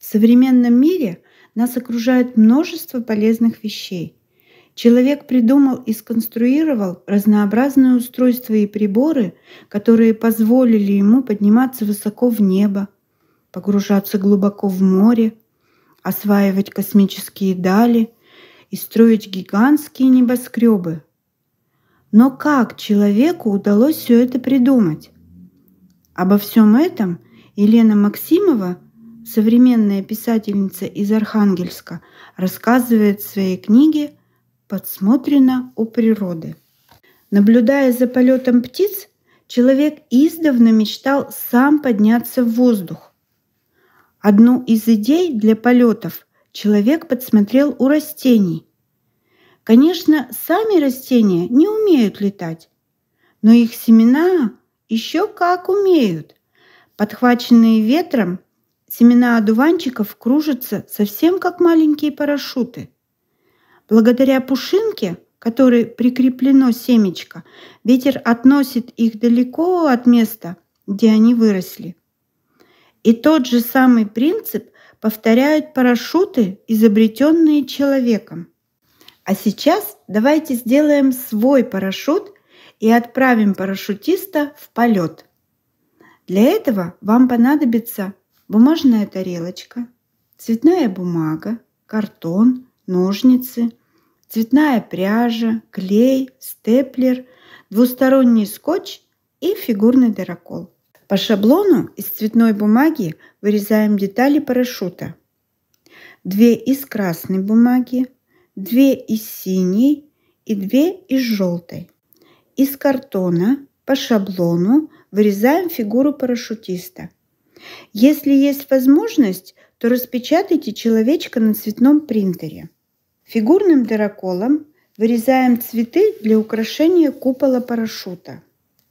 В современном мире нас окружает множество полезных вещей. Человек придумал и сконструировал разнообразные устройства и приборы, которые позволили ему подниматься высоко в небо, погружаться глубоко в море, осваивать космические дали и строить гигантские небоскребы. Но как человеку удалось все это придумать? Обо всем этом Елена Максимова – современная писательница из Архангельска, рассказывает в своей книге «Подсмотрено у природы». Наблюдая за полетом птиц, человек издавна мечтал сам подняться в воздух. Одну из идей для полетов человек подсмотрел у растений. Конечно, сами растения не умеют летать, но их семена еще как умеют. Подхваченные ветром, семена одуванчиков кружатся совсем как маленькие парашюты. Благодаря пушинке, которой прикреплено семечко, ветер относит их далеко от места, где они выросли. И тот же самый принцип повторяют парашюты, изобретенные человеком. А сейчас давайте сделаем свой парашют и отправим парашютиста в полет. Для этого вам понадобится бумажная тарелочка, цветная бумага, картон, ножницы, цветная пряжа, клей, степлер, двусторонний скотч и фигурный дырокол. По шаблону из цветной бумаги вырезаем детали парашюта. Две из красной бумаги, две из синей и две из желтой. Из картона по шаблону вырезаем фигуру парашютиста – если есть возможность, то распечатайте человечка на цветном принтере. Фигурным дыроколом вырезаем цветы для украшения купола парашюта.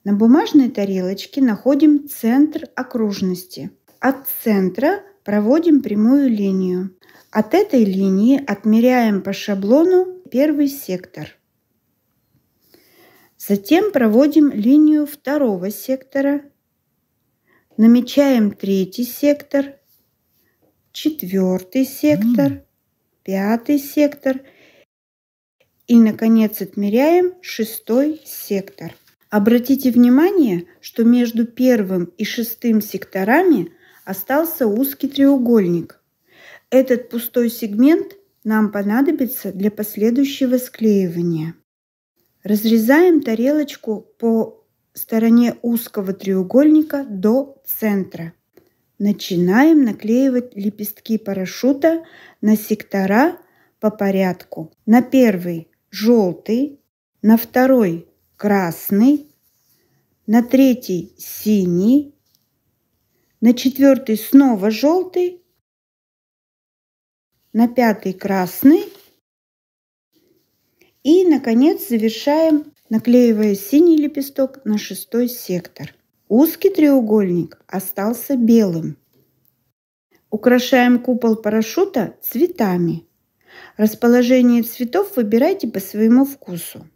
На бумажной тарелочке находим центр окружности. От центра проводим прямую линию. От этой линии отмеряем по шаблону первый сектор. Затем проводим линию второго сектора намечаем третий сектор, четвертый сектор, mm. пятый сектор и, наконец, отмеряем шестой сектор. Обратите внимание, что между первым и шестым секторами остался узкий треугольник. Этот пустой сегмент нам понадобится для последующего склеивания. Разрезаем тарелочку по стороне узкого треугольника до центра. Начинаем наклеивать лепестки парашюта на сектора по порядку. На первый желтый, на второй красный, на третий синий, на четвертый снова желтый, на пятый красный и, наконец, завершаем наклеивая синий лепесток на шестой сектор. Узкий треугольник остался белым. Украшаем купол парашюта цветами. Расположение цветов выбирайте по своему вкусу.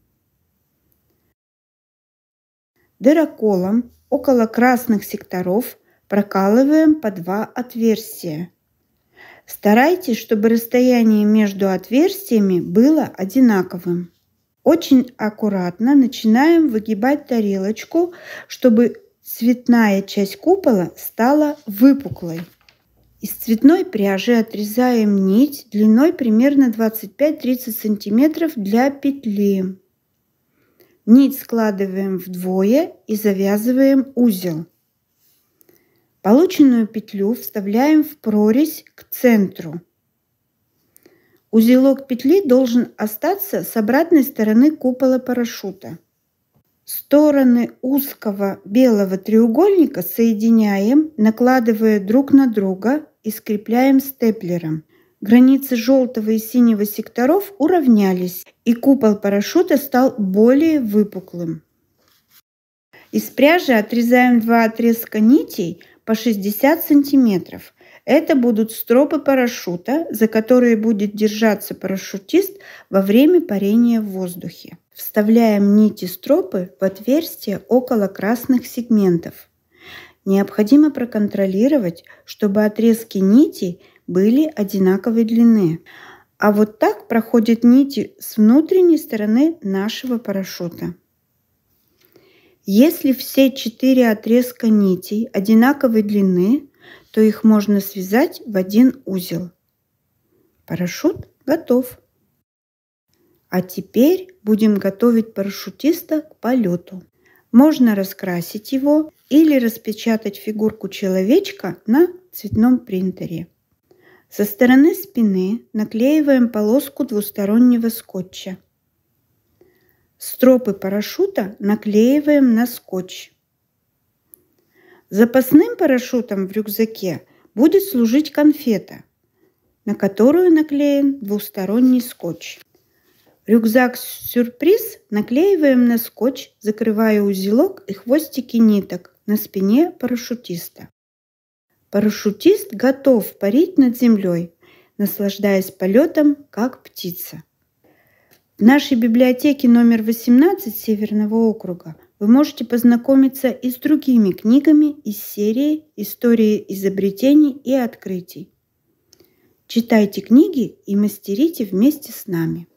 Дыроколом около красных секторов прокалываем по два отверстия. Старайтесь, чтобы расстояние между отверстиями было одинаковым. Очень аккуратно начинаем выгибать тарелочку, чтобы цветная часть купола стала выпуклой. Из цветной пряжи отрезаем нить длиной примерно 25-30 см для петли. Нить складываем вдвое и завязываем узел. Полученную петлю вставляем в прорезь к центру. Узелок петли должен остаться с обратной стороны купола парашюта. Стороны узкого белого треугольника соединяем, накладывая друг на друга и скрепляем степлером. Границы желтого и синего секторов уравнялись, и купол парашюта стал более выпуклым. Из пряжи отрезаем два отрезка нитей по 60 сантиметров. Это будут стропы парашюта, за которые будет держаться парашютист во время парения в воздухе. Вставляем нити стропы в отверстие около красных сегментов. Необходимо проконтролировать, чтобы отрезки нитей были одинаковой длины. А вот так проходят нити с внутренней стороны нашего парашюта. Если все четыре отрезка нитей одинаковой длины, то их можно связать в один узел. Парашют готов. А теперь будем готовить парашютиста к полету. Можно раскрасить его или распечатать фигурку человечка на цветном принтере. Со стороны спины наклеиваем полоску двустороннего скотча. Стропы парашюта наклеиваем на скотч. Запасным парашютом в рюкзаке будет служить конфета, на которую наклеен двусторонний скотч. Рюкзак-сюрприз наклеиваем на скотч, закрывая узелок и хвостики ниток на спине парашютиста. Парашютист готов парить над землей, наслаждаясь полетом, как птица. В нашей библиотеке номер 18 Северного округа вы можете познакомиться и с другими книгами из серии «Истории изобретений и открытий». Читайте книги и мастерите вместе с нами.